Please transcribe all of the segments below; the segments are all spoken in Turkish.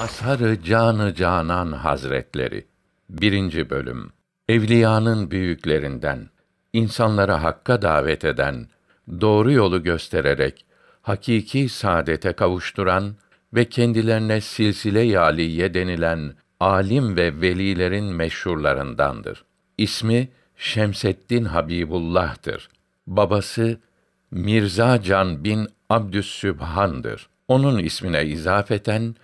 Asarı Canı Canan Hazretleri 1. bölüm Evliyanın büyüklerinden insanlara hakka davet eden, doğru yolu göstererek hakiki saadete kavuşturan ve kendilerine silsile yaliye denilen alim ve velilerin meşhurlarındandır. İsmi Şemseddin Habibullah'tır. Babası Mirza Can bin Abdüssübhan'dır. Onun ismine izafeten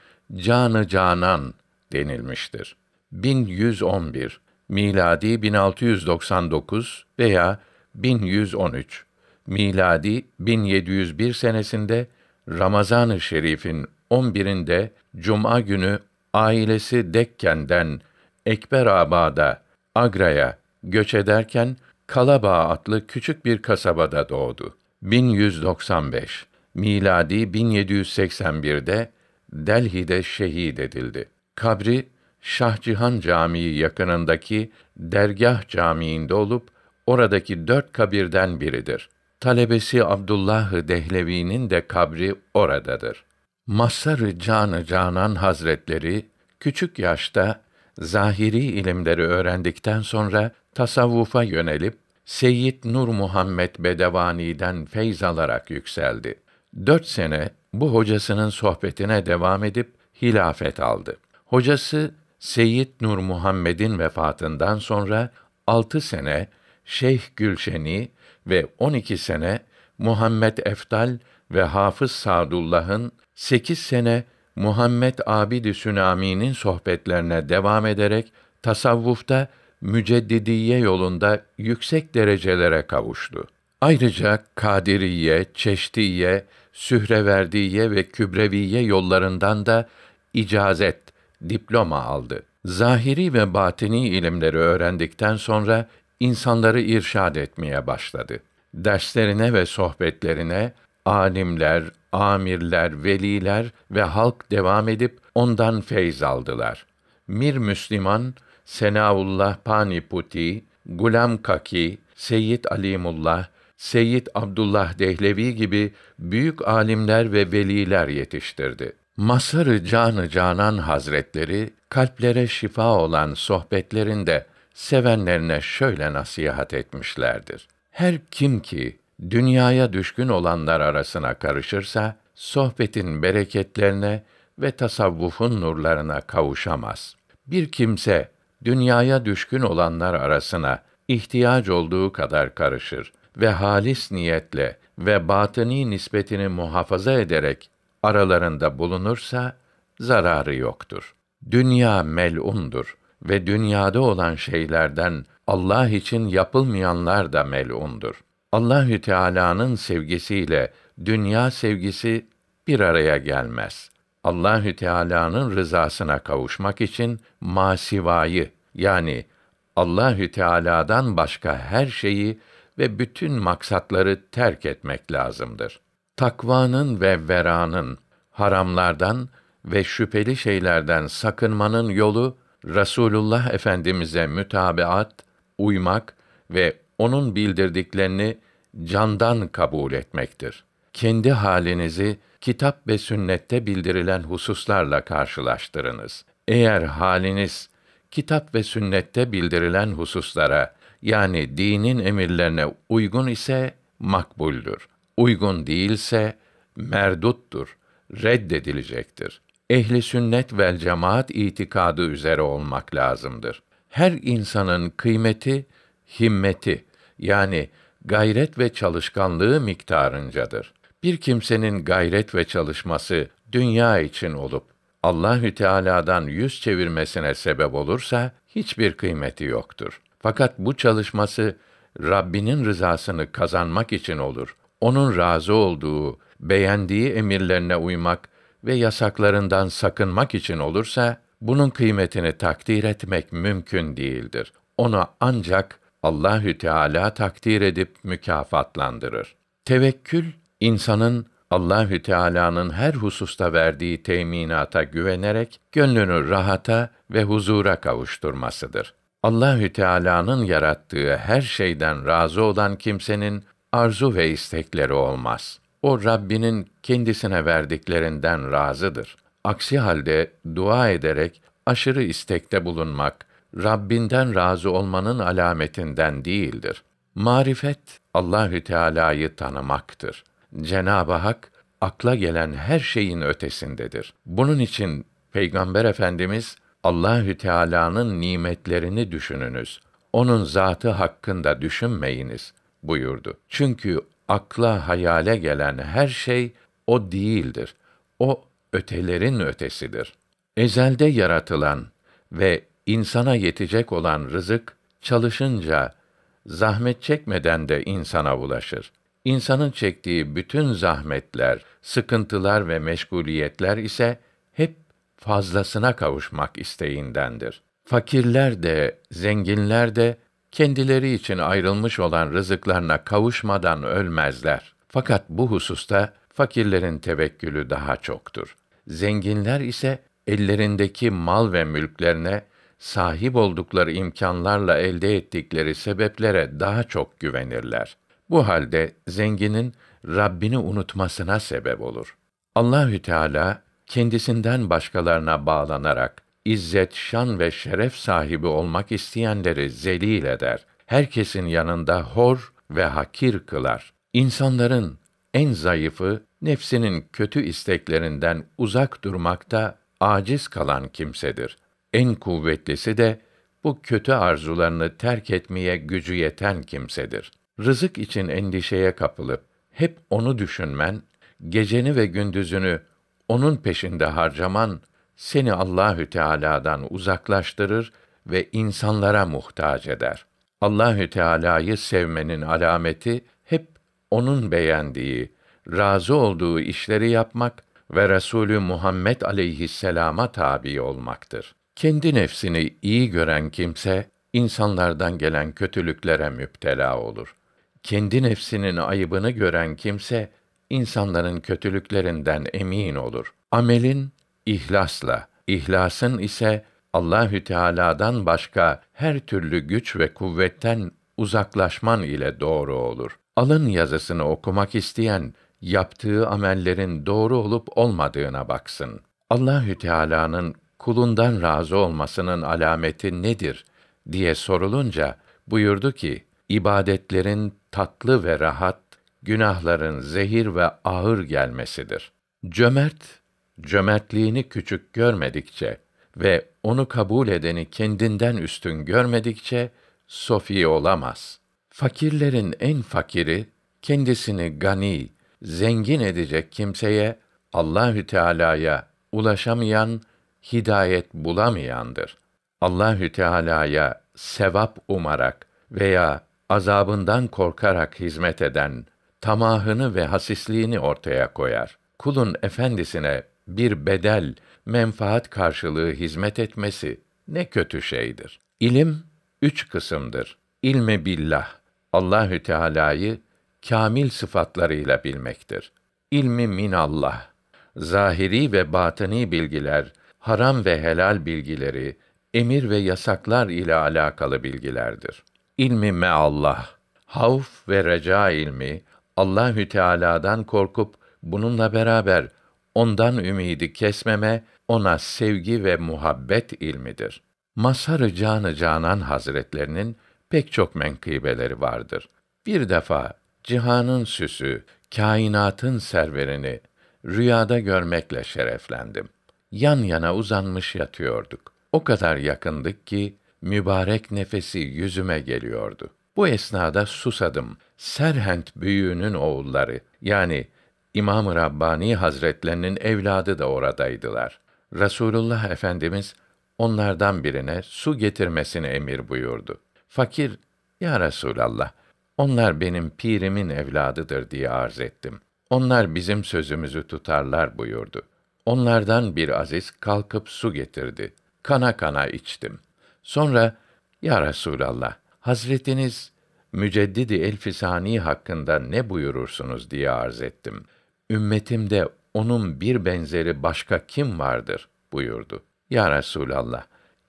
Canı Canan denilmiştir. 1111 miladi 1699 veya 1113 miladi 1701 senesinde Ramazan-ı Şerif'in 11'inde cuma günü ailesi Dekken'den Ekberabad'a, Agra'ya göç ederken Kalabağ adlı küçük bir kasabada doğdu. 1195 miladi 1781'de Delhi'de şehit edildi. Kabri Şahcihan Camii yakınındaki Dergah Camii'nde olup oradaki dört kabirden biridir. Talebesi Abdullah Dehlevi'nin de kabri oradadır. Masar-ı Canı Canan Hazretleri küçük yaşta zahiri ilimleri öğrendikten sonra tasavvufa yönelip Seyyid Nur Muhammed Bedevani'den feyz alarak yükseldi. Dört sene bu hocasının sohbetine devam edip hilafet aldı. Hocası Seyyid Nur Muhammed'in vefatından sonra altı sene Şeyh Gülşeni ve on iki sene Muhammed Eftal ve Hafız Sadullah'ın sekiz sene Muhammed Abidü Sünami'nin sohbetlerine devam ederek tasavvufta müceddidiye yolunda yüksek derecelere kavuştu. Ayrıca Kadiriye, Çeştiye, Sühreverdiye ve Kübreviye yollarından da icazet, diploma aldı. Zahiri ve batini ilimleri öğrendikten sonra insanları irşad etmeye başladı. Derslerine ve sohbetlerine alimler, amirler, veliler ve halk devam edip ondan feyz aldılar. Mir Müslüman Senaullah Paniputi, Gulam Kaki, Seyyid Alimullah, Seyyid Abdullah Dehlevi gibi büyük alimler ve veliler yetiştirdi. Masarı Canı Canan Hazretleri kalplere şifa olan sohbetlerinde sevenlerine şöyle nasihat etmişlerdir. Her kim ki dünyaya düşkün olanlar arasına karışırsa sohbetin bereketlerine ve tasavvufun nurlarına kavuşamaz. Bir kimse dünyaya düşkün olanlar arasına ihtiyaç olduğu kadar karışır ve halis niyetle ve batini nispetini muhafaza ederek aralarında bulunursa zararı yoktur. Dünya mel'undur ve dünyada olan şeylerden Allah için yapılmayanlar da mel'undur. Allahü Teala'nın sevgisiyle dünya sevgisi bir araya gelmez. Allahü Teala'nın rızasına kavuşmak için masivayı yani Allahü Teala'dan başka her şeyi ve bütün maksatları terk etmek lazımdır. Takvanın ve veranın, haramlardan ve şüpheli şeylerden sakınmanın yolu Rasulullah Efendimize mütabiat, uymak ve onun bildirdiklerini candan kabul etmektir. Kendi halinizi kitap ve sünnette bildirilen hususlarla karşılaştırınız. Eğer haliniz kitap ve sünnette bildirilen hususlara yani dinin emirlerine uygun ise makbuldür. Uygun değilse merduttur, reddedilecektir. Ehli sünnet ve cemaat itikadı üzere olmak lazımdır. Her insanın kıymeti, himmeti yani gayret ve çalışkanlığı miktarıncadır. Bir kimsenin gayret ve çalışması dünya için olup Allahü Teala'dan yüz çevirmesine sebep olursa hiçbir kıymeti yoktur. Fakat bu çalışması Rabbinin rızasını kazanmak için olur. Onun razı olduğu, beğendiği emirlerine uymak ve yasaklarından sakınmak için olursa bunun kıymetini takdir etmek mümkün değildir. Onu ancak Allahü Teala takdir edip mükafatlandırır. Tevekkül insanın Allahü Teala'nın her hususta verdiği teminata güvenerek gönlünü rahata ve huzura kavuşturmasıdır. Allahü Teala'nın yarattığı her şeyden razı olan kimsenin arzu ve istekleri olmaz. O Rabbinin kendisine verdiklerinden razıdır. Aksi halde dua ederek aşırı istekte bulunmak Rabbinden razı olmanın alametinden değildir. Marifet Allahü Teala'yı tanımaktır. Cenab-ı Hak akla gelen her şeyin ötesindedir. Bunun için Peygamber Efendimiz Allahü Teala'nın nimetlerini düşününüz. Onun zatı hakkında düşünmeyiniz buyurdu. Çünkü akla hayale gelen her şey o değildir. O ötelerin ötesidir. Ezelde yaratılan ve insana yetecek olan rızık çalışınca zahmet çekmeden de insana ulaşır. İnsanın çektiği bütün zahmetler, sıkıntılar ve meşguliyetler ise fazlasına kavuşmak isteğindendir. Fakirler de zenginler de kendileri için ayrılmış olan rızıklarına kavuşmadan ölmezler. Fakat bu hususta fakirlerin tevekkülü daha çoktur. Zenginler ise ellerindeki mal ve mülklerine sahip oldukları imkanlarla elde ettikleri sebeplere daha çok güvenirler. Bu halde zenginin Rabbini unutmasına sebep olur. Allahü Teala kendisinden başkalarına bağlanarak izzet, şan ve şeref sahibi olmak isteyenleri zelil eder. Herkesin yanında hor ve hakir kılar. İnsanların en zayıfı nefsinin kötü isteklerinden uzak durmakta aciz kalan kimsedir. En kuvvetlisi de bu kötü arzularını terk etmeye gücü yeten kimsedir. Rızık için endişeye kapılıp hep onu düşünmen, geceni ve gündüzünü onun peşinde harcaman seni Allahü Teala'dan uzaklaştırır ve insanlara muhtaç eder. Allahü Teala'yı sevmenin alameti hep onun beğendiği, razı olduğu işleri yapmak ve Resulü Muhammed aleyhisselama tabi olmaktır. Kendi nefsini iyi gören kimse insanlardan gelen kötülüklere müptela olur. Kendi nefsinin ayıbını gören kimse insanların kötülüklerinden emin olur. Amelin ihlasla, ihlasın ise Allahü Teala'dan başka her türlü güç ve kuvvetten uzaklaşman ile doğru olur. Alın yazısını okumak isteyen yaptığı amellerin doğru olup olmadığına baksın. Allahü Teala'nın kulundan razı olmasının alameti nedir diye sorulunca buyurdu ki: ibadetlerin tatlı ve rahat günahların zehir ve ağır gelmesidir. Cömert, cömertliğini küçük görmedikçe ve onu kabul edeni kendinden üstün görmedikçe sofi olamaz. Fakirlerin en fakiri kendisini gani, zengin edecek kimseye Allahü Teala'ya ulaşamayan hidayet bulamayandır. Allahü Teala'ya sevap umarak veya azabından korkarak hizmet eden tamahını ve hasisliğini ortaya koyar. Kulun efendisine bir bedel, menfaat karşılığı hizmet etmesi ne kötü şeydir. İlim üç kısımdır. İlmi billah, Allahü Teala'yı kamil sıfatlarıyla bilmektir. İlmi min Allah, zahiri ve batini bilgiler, haram ve helal bilgileri, emir ve yasaklar ile alakalı bilgilerdir. İlmi me Allah, havf ve reca ilmi, Allahü Teala'dan korkup bununla beraber ondan ümidi kesmeme ona sevgi ve muhabbet ilmidir. Masarı Canı Canan Hazretlerinin pek çok menkıbeleri vardır. Bir defa cihanın süsü, kainatın serverini rüyada görmekle şereflendim. Yan yana uzanmış yatıyorduk. O kadar yakındık ki mübarek nefesi yüzüme geliyordu. Bu esnada susadım. Serhent büyüğünün oğulları yani İmam-ı Rabbani Hazretlerinin evladı da oradaydılar. Rasulullah Efendimiz onlardan birine su getirmesini emir buyurdu. Fakir, ya Resulallah, onlar benim pirimin evladıdır diye arz ettim. Onlar bizim sözümüzü tutarlar buyurdu. Onlardan bir aziz kalkıp su getirdi. Kana kana içtim. Sonra, ya Resulallah, Hazretiniz Müceddidi Elfisani hakkında ne buyurursunuz diye arz ettim. Ümmetimde onun bir benzeri başka kim vardır buyurdu. Ya Resulallah,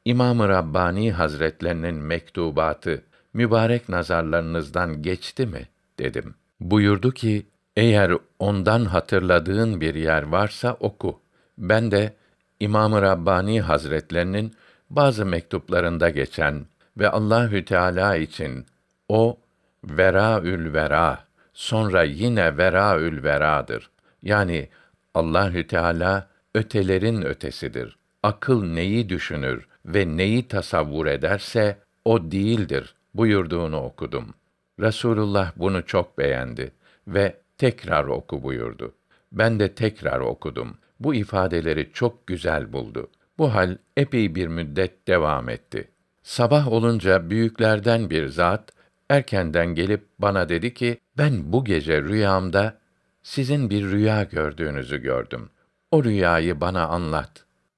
İmam-ı Rabbani Hazretlerinin mektubatı mübarek nazarlarınızdan geçti mi dedim. Buyurdu ki, eğer ondan hatırladığın bir yer varsa oku. Ben de İmam-ı Rabbani Hazretlerinin bazı mektuplarında geçen ve Allahü Teala için o veraül vera sonra yine veraül veradır. Yani Allahü Teala ötelerin ötesidir. Akıl neyi düşünür ve neyi tasavvur ederse o değildir buyurduğunu okudum. Resulullah bunu çok beğendi ve tekrar oku buyurdu. Ben de tekrar okudum. Bu ifadeleri çok güzel buldu. Bu hal epey bir müddet devam etti. Sabah olunca büyüklerden bir zat erkenden gelip bana dedi ki: "Ben bu gece rüyamda sizin bir rüya gördüğünüzü gördüm. O rüyayı bana anlat."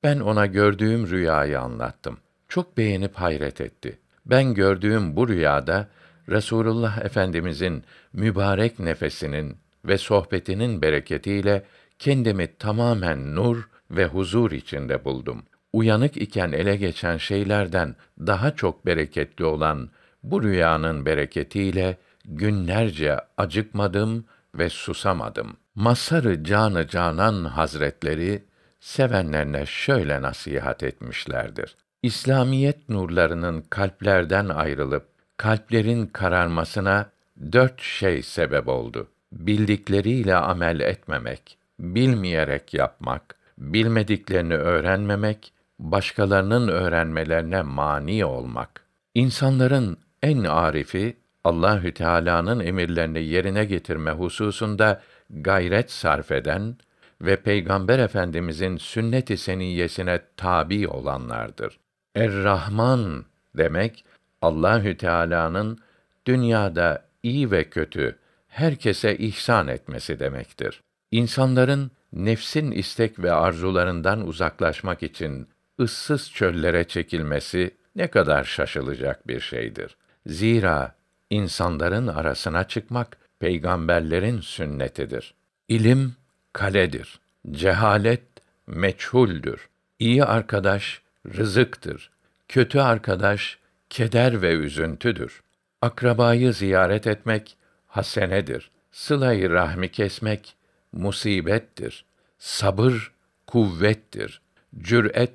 Ben ona gördüğüm rüyayı anlattım. Çok beğenip hayret etti. Ben gördüğüm bu rüyada Resulullah Efendimizin mübarek nefesinin ve sohbetinin bereketiyle kendimi tamamen nur ve huzur içinde buldum uyanık iken ele geçen şeylerden daha çok bereketli olan bu rüyanın bereketiyle günlerce acıkmadım ve susamadım. Masarı Canı Canan Hazretleri sevenlerine şöyle nasihat etmişlerdir. İslamiyet nurlarının kalplerden ayrılıp kalplerin kararmasına dört şey sebep oldu. Bildikleriyle amel etmemek, bilmeyerek yapmak, bilmediklerini öğrenmemek başkalarının öğrenmelerine mani olmak. İnsanların en arifi Allahü Teala'nın emirlerini yerine getirme hususunda gayret sarf eden ve Peygamber Efendimizin sünnet-i seniyyesine tabi olanlardır. Er-Rahman demek Allahü Teala'nın dünyada iyi ve kötü herkese ihsan etmesi demektir. İnsanların nefsin istek ve arzularından uzaklaşmak için ıssız çöllere çekilmesi ne kadar şaşılacak bir şeydir. Zira insanların arasına çıkmak peygamberlerin sünnetidir. İlim kaledir. Cehalet meçhuldür. İyi arkadaş rızıktır. Kötü arkadaş keder ve üzüntüdür. Akrabayı ziyaret etmek hasenedir. Sıla-i rahmi kesmek musibettir. Sabır kuvvettir. Cüret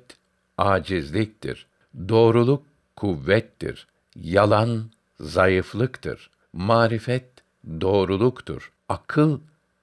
acizliktir. Doğruluk kuvvettir. Yalan zayıflıktır. Marifet doğruluktur. Akıl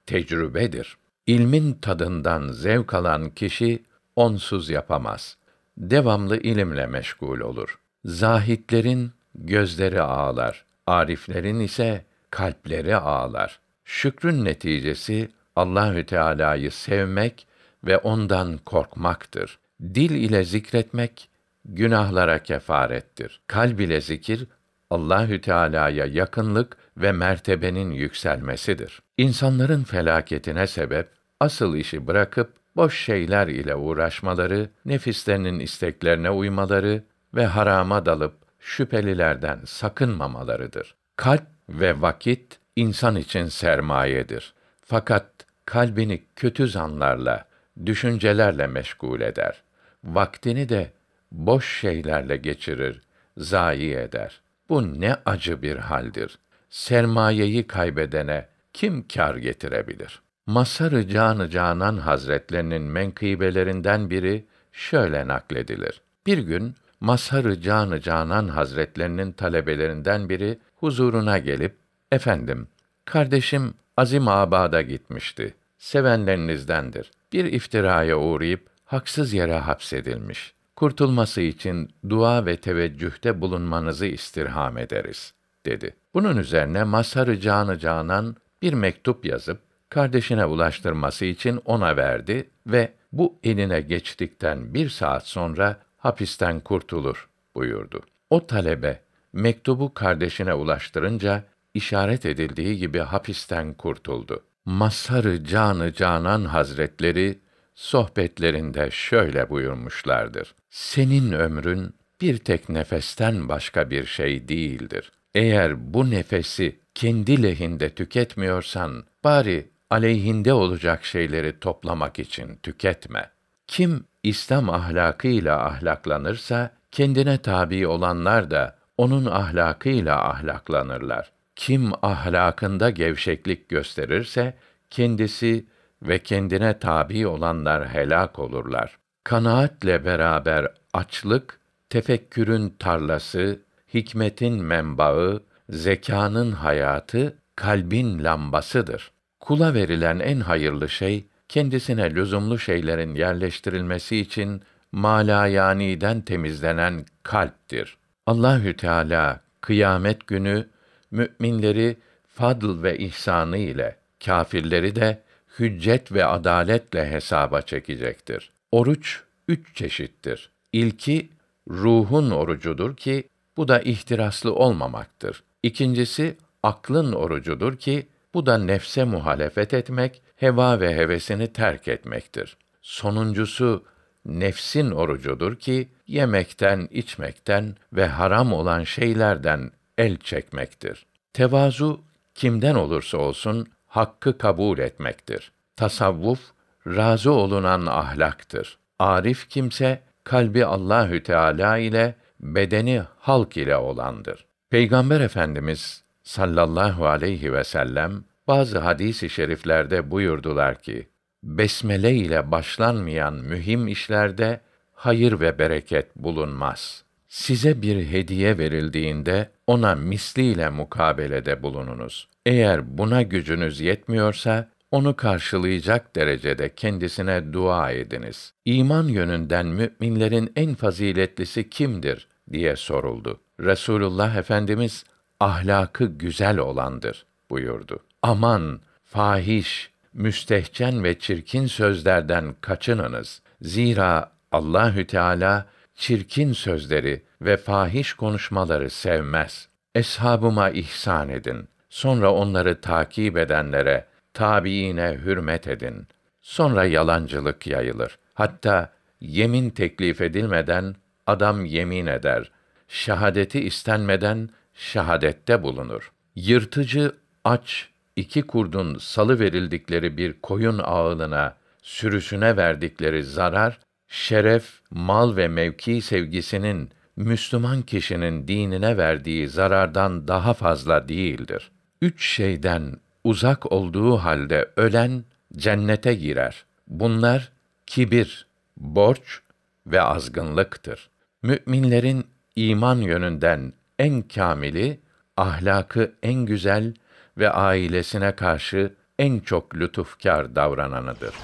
tecrübedir. İlmin tadından zevk alan kişi onsuz yapamaz. Devamlı ilimle meşgul olur. Zahitlerin gözleri ağlar, ariflerin ise kalpleri ağlar. Şükrün neticesi Allahü Teala'yı sevmek ve ondan korkmaktır. Dil ile zikretmek günahlara kefarettir. Kalb ile zikir Allahü Teala'ya yakınlık ve mertebenin yükselmesidir. İnsanların felaketine sebep asıl işi bırakıp boş şeyler ile uğraşmaları, nefislerinin isteklerine uymaları ve harama dalıp şüphelilerden sakınmamalarıdır. Kalp ve vakit insan için sermayedir. Fakat kalbini kötü zanlarla, düşüncelerle meşgul eder vaktini de boş şeylerle geçirir, zayi eder. Bu ne acı bir haldir. Sermayeyi kaybedene kim kar getirebilir? Masarı Canı Canan Hazretlerinin menkıbelerinden biri şöyle nakledilir. Bir gün Masarı Canı Canan Hazretlerinin talebelerinden biri huzuruna gelip "Efendim, kardeşim Azim Abad'a gitmişti. Sevenlerinizdendir. Bir iftiraya uğrayıp haksız yere hapsedilmiş. Kurtulması için dua ve teveccühte bulunmanızı istirham ederiz, dedi. Bunun üzerine Mazhar-ı Canı Canan bir mektup yazıp, kardeşine ulaştırması için ona verdi ve bu eline geçtikten bir saat sonra hapisten kurtulur buyurdu. O talebe mektubu kardeşine ulaştırınca işaret edildiği gibi hapisten kurtuldu. Mazhar-ı Canı Canan Hazretleri sohbetlerinde şöyle buyurmuşlardır. Senin ömrün bir tek nefesten başka bir şey değildir. Eğer bu nefesi kendi lehinde tüketmiyorsan, bari aleyhinde olacak şeyleri toplamak için tüketme. Kim İslam ahlakıyla ahlaklanırsa, kendine tabi olanlar da onun ahlakıyla ahlaklanırlar. Kim ahlakında gevşeklik gösterirse, kendisi ve kendine tabi olanlar helak olurlar. Kanaatle beraber açlık, tefekkürün tarlası, hikmetin menbaı, zekanın hayatı, kalbin lambasıdır. Kula verilen en hayırlı şey, kendisine lüzumlu şeylerin yerleştirilmesi için malayaniden temizlenen kalptir. Allahü Teala kıyamet günü müminleri fadl ve ihsanı ile, kafirleri de hüccet ve adaletle hesaba çekecektir. Oruç üç çeşittir. İlki ruhun orucudur ki bu da ihtiraslı olmamaktır. İkincisi aklın orucudur ki bu da nefse muhalefet etmek, heva ve hevesini terk etmektir. Sonuncusu nefsin orucudur ki yemekten, içmekten ve haram olan şeylerden el çekmektir. Tevazu kimden olursa olsun hakkı kabul etmektir. Tasavvuf razı olunan ahlaktır. Arif kimse kalbi Allahü Teala ile bedeni halk ile olandır. Peygamber Efendimiz sallallahu aleyhi ve sellem bazı hadis-i şeriflerde buyurdular ki: Besmele ile başlanmayan mühim işlerde hayır ve bereket bulunmaz.'' Size bir hediye verildiğinde ona misliyle mukabelede bulununuz. Eğer buna gücünüz yetmiyorsa onu karşılayacak derecede kendisine dua ediniz. İman yönünden müminlerin en faziletlisi kimdir diye soruldu. Resulullah Efendimiz ahlakı güzel olandır buyurdu. Aman fahiş, müstehcen ve çirkin sözlerden kaçınınız. Zira Allahü Teala çirkin sözleri ve fahiş konuşmaları sevmez. Eshabıma ihsan edin. Sonra onları takip edenlere, tabiine hürmet edin. Sonra yalancılık yayılır. Hatta yemin teklif edilmeden adam yemin eder. Şahadeti istenmeden şahadette bulunur. Yırtıcı aç iki kurdun salı verildikleri bir koyun ağılına sürüsüne verdikleri zarar şeref, mal ve mevki sevgisinin Müslüman kişinin dinine verdiği zarardan daha fazla değildir. Üç şeyden uzak olduğu halde ölen cennete girer. Bunlar kibir, borç ve azgınlıktır. Müminlerin iman yönünden en kamili, ahlakı en güzel ve ailesine karşı en çok lütufkar davrananıdır.